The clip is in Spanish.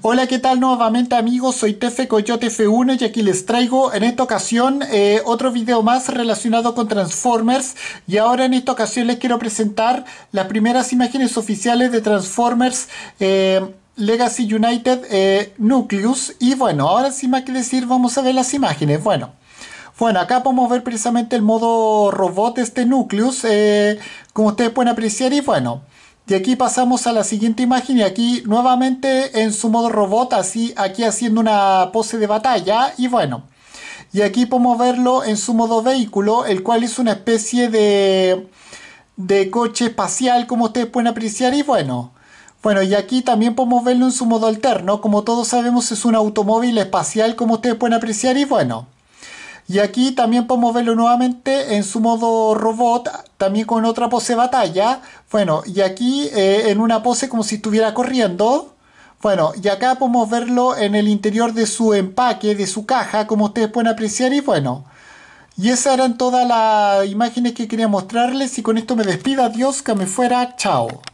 Hola, ¿qué tal nuevamente amigos? Soy Tefe Coyote F1 y aquí les traigo en esta ocasión eh, otro video más relacionado con Transformers y ahora en esta ocasión les quiero presentar las primeras imágenes oficiales de Transformers eh, Legacy United eh, Nucleus y bueno, ahora sin más que decir vamos a ver las imágenes, bueno. Bueno, acá podemos ver precisamente el modo robot de este Nucleus, como ustedes pueden apreciar y bueno... Y aquí pasamos a la siguiente imagen y aquí nuevamente en su modo robot, así aquí haciendo una pose de batalla y bueno. Y aquí podemos verlo en su modo vehículo, el cual es una especie de, de coche espacial como ustedes pueden apreciar y bueno. Bueno, y aquí también podemos verlo en su modo alterno, como todos sabemos es un automóvil espacial como ustedes pueden apreciar y bueno. Y aquí también podemos verlo nuevamente en su modo robot, también con otra pose batalla. Bueno, y aquí eh, en una pose como si estuviera corriendo. Bueno, y acá podemos verlo en el interior de su empaque, de su caja, como ustedes pueden apreciar. Y bueno, y esas eran todas las imágenes que quería mostrarles. Y con esto me despido. Adiós, que me fuera. Chao.